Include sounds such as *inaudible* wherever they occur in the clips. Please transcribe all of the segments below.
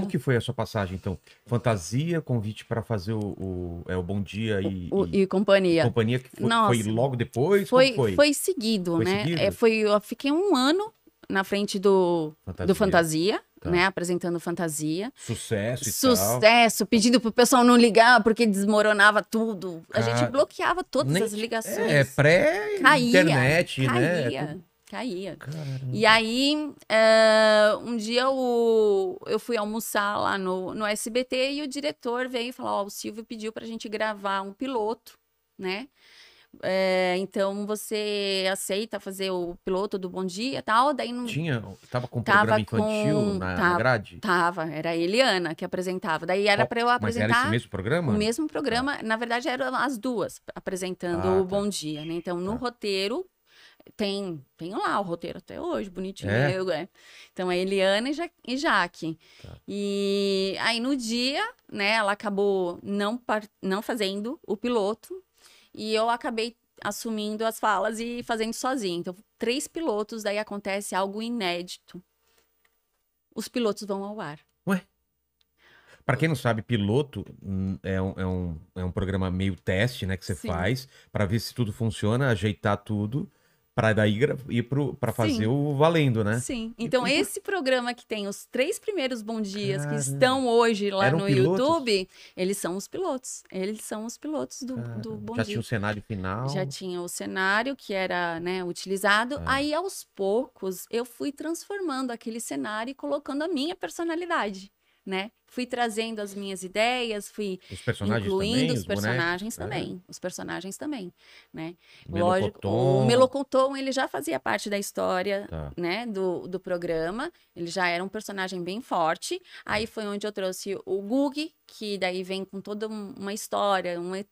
Como que foi a sua passagem, então? Fantasia, convite para fazer o, o, é, o Bom Dia e, o, e, e Companhia. Companhia que foi, Nossa, foi logo depois? Foi, foi? foi seguido, foi né? Seguido? É, foi, eu fiquei um ano na frente do Fantasia. Do fantasia tá. Né, apresentando fantasia. Sucesso e Sucesso, tal. pedindo pro pessoal não ligar, porque desmoronava tudo. A gente bloqueava todas nem, as ligações. É, pré-internet, né? Caía, caía. Caramba. E aí, uh, um dia o eu fui almoçar lá no, no SBT e o diretor veio e falou: Ó, oh, o Silvio pediu para a gente gravar um piloto, né? É, então você aceita fazer o piloto do Bom Dia tal, daí não. Tinha? Tava com tava programa infantil com... na, tava, grade? Tava, era a Eliana que apresentava. Daí era para eu apresentar. Mas era esse mesmo programa? O mesmo ah. programa, ah. na verdade, eram as duas apresentando ah, o tá. Bom Dia, né? Então, no ah. roteiro tem, tem lá o roteiro até hoje, bonitinho. É? Eu, é. Então é Eliana e, ja e Jaque. Tá. E aí no dia, né, ela acabou não, não fazendo o piloto e eu acabei assumindo as falas e fazendo sozinha. Então, três pilotos, daí acontece algo inédito. Os pilotos vão ao ar. Ué? Para quem não sabe, piloto hum, é um, é, um, é um programa meio teste, né? Que você faz para ver se tudo funciona, ajeitar tudo para daí ir para fazer Sim. o valendo, né? Sim. Então e, esse programa que tem os três primeiros Bom Dias Caramba. que estão hoje lá Eram no pilotos? YouTube, eles são os pilotos. Eles são os pilotos do, do Bom Já Dia. Já tinha o cenário final. Já tinha o cenário que era, né, utilizado. É. Aí aos poucos eu fui transformando aquele cenário e colocando a minha personalidade né? Fui trazendo as minhas ideias, fui os incluindo também, os, personagens bonecos, é. também, é. os personagens também, né? Melocotom. Lógico, o Melocotom, ele já fazia parte da história, tá. né, do, do programa, ele já era um personagem bem forte. Aí foi onde eu trouxe o Gug, que daí vem com toda uma história, um ET.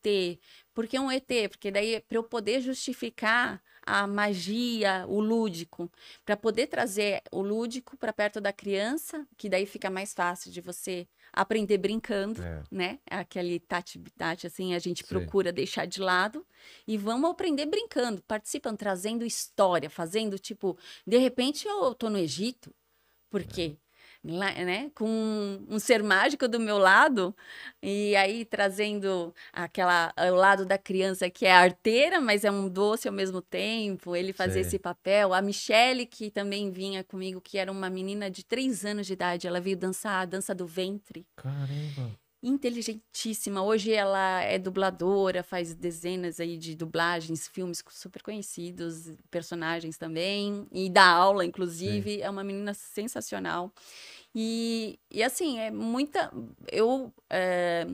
Por que um ET? Porque daí para eu poder justificar a magia, o lúdico, para poder trazer o lúdico para perto da criança, que daí fica mais fácil de você aprender brincando, é. né? É aquele tati assim, a gente Sim. procura deixar de lado. E vamos aprender brincando, participando, trazendo história, fazendo, tipo, de repente eu tô no Egito, por é. quê? né, com um ser mágico do meu lado, e aí trazendo aquela o lado da criança que é arteira, mas é um doce ao mesmo tempo, ele fazia esse papel. A Michele que também vinha comigo, que era uma menina de três anos de idade, ela veio dançar a dança do ventre. Caramba! inteligentíssima. Hoje ela é dubladora, faz dezenas aí de dublagens, filmes super conhecidos, personagens também, e dá aula, inclusive. Sim. É uma menina sensacional. E, e assim, é muita. Eu é,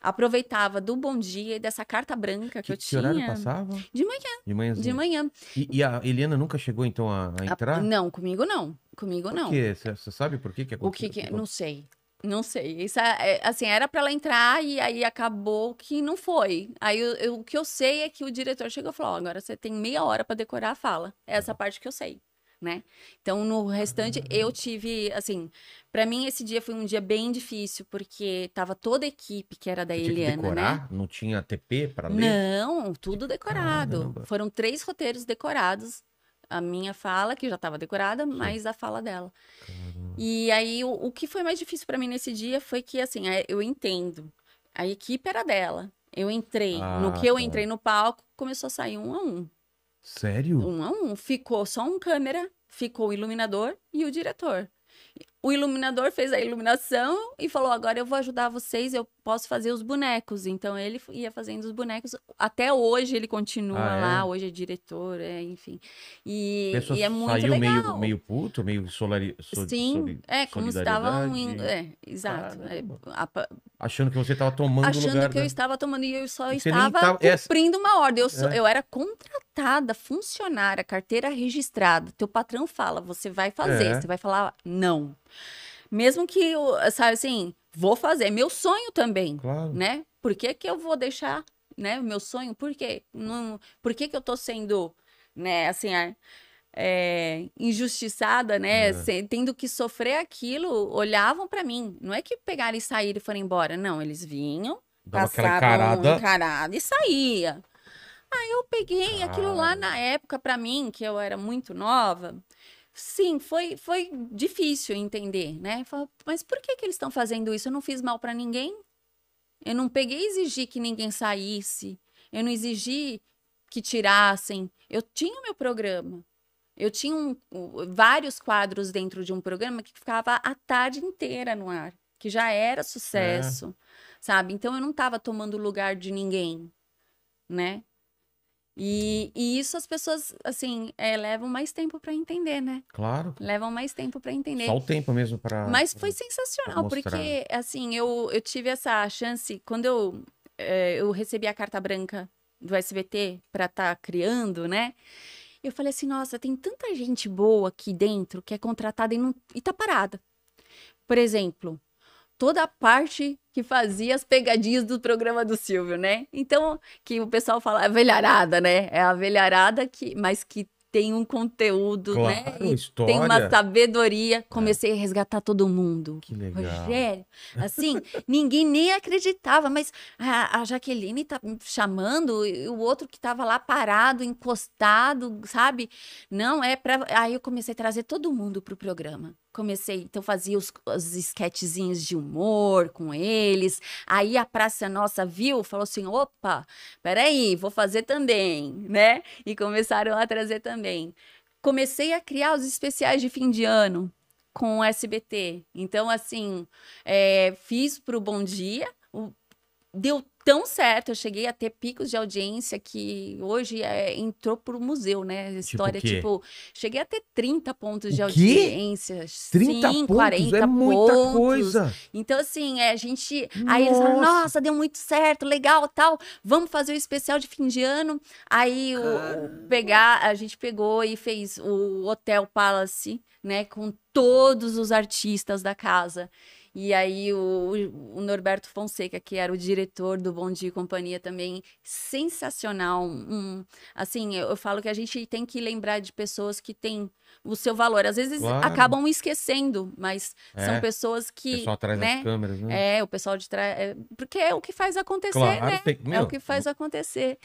aproveitava do bom dia e dessa carta branca que, que eu tinha. Que horário passava? De manhã. De, manhãzinha. de manhã. E, e, a Helena nunca chegou, então, a, a entrar? A, não, comigo não. Comigo não. Por quê? Você sabe por quê que aconteceu? O que, que... Não sei. Não sei. Isso é, é assim, era para ela entrar e aí acabou que não foi. Aí eu, eu, o que eu sei é que o diretor chegou e falou: oh, agora você tem meia hora para decorar a fala. É essa parte que eu sei, né? Então, no restante, eu tive, assim, para mim esse dia foi um dia bem difícil, porque tava toda a equipe que era da você Eliana. Que né? decorar? Né? Não tinha TP para ler? Não, tudo tipo, decorado. Caramba. Foram três roteiros decorados a minha fala, que já estava decorada, mas a fala dela. Caramba. E aí, o, o, que foi mais difícil para mim nesse dia foi que, assim, é, eu entendo, a equipe era dela. Eu entrei, ah, no que eu tá. entrei no palco, começou a sair um a um. Sério? Um a um. Ficou só um câmera, ficou o iluminador e o diretor o iluminador fez a iluminação e falou: agora eu vou ajudar vocês, eu posso fazer os bonecos. Então ele ia fazendo os bonecos. Até hoje ele continua ah, é? lá, hoje é diretor, é, enfim. E, e é muito saiu legal. Meio, meio puto, meio solari, so, Sim, soli, é, como estavam. indo. é, exato. É, a, achando que você estava tomando Achando lugar que eu estava tomando. E eu só e estava tava... cumprindo uma ordem. Eu, é. eu era contratada, funcionária, carteira registrada. Teu patrão fala: você vai fazer, é. você vai falar não. Mesmo que, sabe assim, vou fazer. É meu sonho também, claro. né? Por que, que eu vou deixar, né? O meu sonho, por quê? Não, por que, que eu tô sendo, né, assim, é, é injustiçada, né? É. Tendo que sofrer aquilo, olhavam para mim. Não é que pegaram e saíram e foram embora. Não, eles vinham, Dava passavam encarada. encarada e saía. Aí eu peguei aquilo lá na época, para mim, que eu era muito nova. Sim, foi, foi difícil entender, né? mas por que, que eles estão fazendo isso? Eu não fiz mal para ninguém. Eu não peguei e exigi que ninguém saísse. Eu não exigi que tirassem. Eu tinha o meu programa. Eu tinha um, vários quadros dentro de um programa que ficava a tarde inteira no ar, que já era é. sucesso, é. sabe? Então eu não estava tomando lugar de ninguém, né? E, e isso as pessoas, assim, é, levam mais tempo para entender, né? Claro. Levam mais tempo para entender. Só o tempo mesmo para. Mas foi sensacional, porque, assim, eu, eu tive essa chance. Quando eu, é, eu recebi a carta branca do SBT para estar tá criando, né? Eu falei assim, nossa, tem tanta gente boa aqui dentro que é contratada e, não, e tá parada. Por exemplo, toda a parte que fazia as pegadinhas do programa do Silvio, né? Então, que o pessoal fala, velharada, né? É a velharada que, mas que tem um conteúdo, né? claro, né? história. Tem uma sabedoria. É. Comecei é. a resgatar todo mundo. Que legal. Rogério, *laughs* assim, ninguém nem acreditava, mas a, a, Jaqueline tá chamando, e o outro que tava lá parado, encostado, sabe? Não é para. Aí eu comecei a trazer todo mundo pro programa comecei, então fazia os, os esquetezinhos de humor com eles. Aí a Praça Nossa viu, falou assim: opa, peraí, vou fazer também, né? E começaram a trazer também. Comecei a criar os especiais de fim de ano com o SBT. Então, assim, é, fiz para o Bom Dia, o, deu tão certo. Eu cheguei a ter picos de audiência que hoje é, entrou pro museu, né? Tipo história, tipo, tipo, cheguei a ter 30 pontos o de audiência. 30 sim, pontos? 40 é muita pontos. coisa. Então, assim, é, a gente. Nossa. Aí eles falam, nossa, deu muito certo, legal, tal. Vamos fazer o especial de fim de ano. Aí o, pegar, a gente pegou e fez o Hotel Palace, né? Com todos os artistas da casa. E aí o, o, Norberto Fonseca, que era o diretor do Bom Dia e Companhia também, sensacional. Um, assim, eu, eu, falo que a gente tem que lembrar de pessoas que têm o seu valor. Às vezes claro. acabam esquecendo, mas é. são pessoas que... O pessoal atrás né, das câmeras, né? É, o pessoal de trás... É, porque é o que faz acontecer, claro, né? Tem... Meu... É o que faz acontecer.